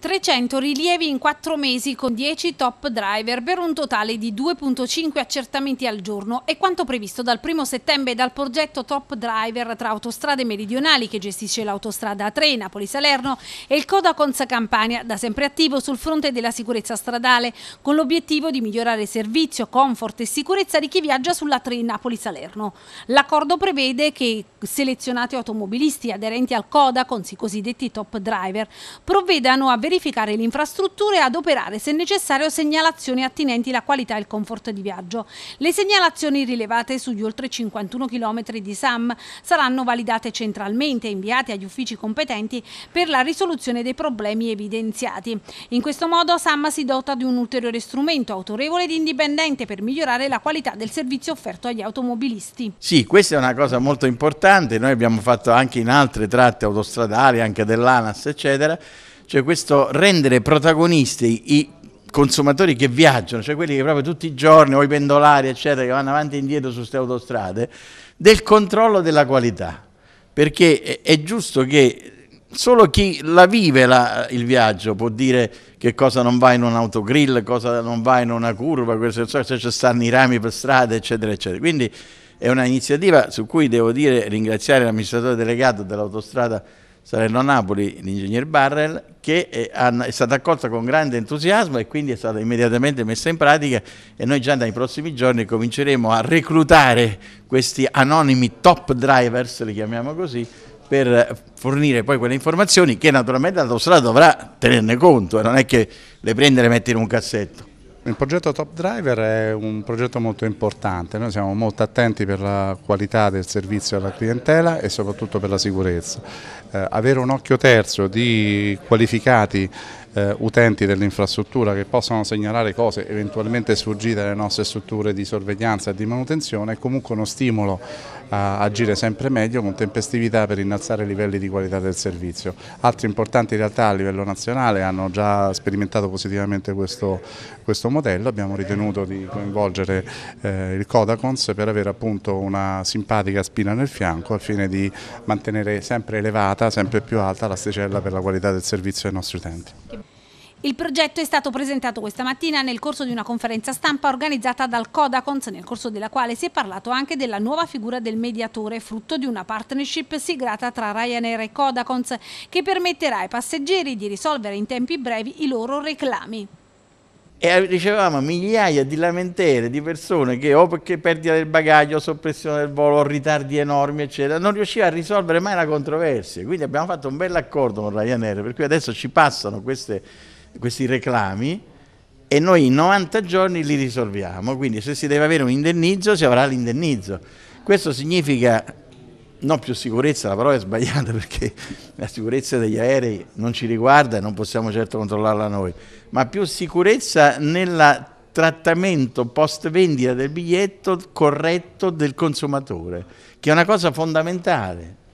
300 rilievi in 4 mesi con 10 top driver per un totale di 2.5 accertamenti al giorno è quanto previsto dal 1 settembre dal progetto Top Driver tra autostrade meridionali che gestisce l'autostrada A3 Napoli-Salerno e il Coda Consa Campania, da sempre attivo sul fronte della sicurezza stradale, con l'obiettivo di migliorare servizio, comfort e sicurezza di chi viaggia sulla a 3 Napoli-Salerno. L'accordo prevede che selezionati automobilisti aderenti al Coda, con i cosiddetti Top Driver, provvedano a verificare le infrastrutture e adoperare se necessario segnalazioni attinenti alla qualità e il comfort di viaggio. Le segnalazioni rilevate sugli oltre 51 km di SAM saranno validate centralmente e inviate agli uffici competenti per la risoluzione dei problemi evidenziati. In questo modo SAM si dota di un ulteriore strumento autorevole ed indipendente per migliorare la qualità del servizio offerto agli automobilisti. Sì, questa è una cosa molto importante, noi abbiamo fatto anche in altre tratte autostradali, anche dell'ANAS eccetera, cioè questo rendere protagonisti i consumatori che viaggiano, cioè quelli che proprio tutti i giorni, o i pendolari, eccetera, che vanno avanti e indietro su queste autostrade, del controllo della qualità. Perché è giusto che solo chi la vive la, il viaggio può dire che cosa non va in un autogrill, cosa non va in una curva, se ci stanno i rami per strada, eccetera, eccetera. Quindi è un'iniziativa su cui devo dire ringraziare l'amministratore delegato dell'autostrada Salerno Napoli, l'ingegner Barrel, che eh, è, stata accolta con grande entusiasmo e quindi è stata immediatamente messa in pratica e noi già nei prossimi giorni cominceremo a reclutare questi anonimi top drivers, li chiamiamo così, per fornire poi quelle informazioni che naturalmente l'autostrada dovrà tenerne conto eh, non è che le prende e le mette in un cassetto. Il progetto Top Driver è un progetto molto importante, noi siamo molto attenti per la qualità del servizio alla clientela e soprattutto per la sicurezza. Eh, avere un occhio terzo di qualificati eh, utenti dell'infrastruttura che possano segnalare cose eventualmente sfuggite alle nostre strutture di sorveglianza e di manutenzione è comunque uno stimolo a agire sempre meglio con tempestività per innalzare i livelli di qualità del servizio. Altre importanti realtà a livello nazionale hanno già sperimentato positivamente questo, questo modello, abbiamo ritenuto di coinvolgere eh, il Codacons per avere appunto una simpatica spina nel fianco al fine di mantenere sempre elevata, sempre più alta l'asticella per la qualità del servizio ai nostri utenti. Il progetto è stato presentato questa mattina nel corso di una conferenza stampa organizzata dal Codacons, nel corso della quale si è parlato anche della nuova figura del mediatore, frutto di una partnership siglata tra Ryanair e Codacons, che permetterà ai passeggeri di risolvere in tempi brevi i loro reclami e ricevevamo migliaia di lamentere di persone che o perché perdita del bagaglio, soppressione del volo, ritardi enormi, eccetera, non riusciva a risolvere mai la controversia. Quindi abbiamo fatto un bel accordo con Ryanair, per cui adesso ci passano queste questi reclami e noi in 90 giorni li risolviamo, quindi se si deve avere un indennizzo si avrà l'indennizzo. Questo significa non più sicurezza, la parola è sbagliata perché la sicurezza degli aerei non ci riguarda e non possiamo certo controllarla noi, ma più sicurezza nel trattamento post vendita del biglietto corretto del consumatore, che è una cosa fondamentale.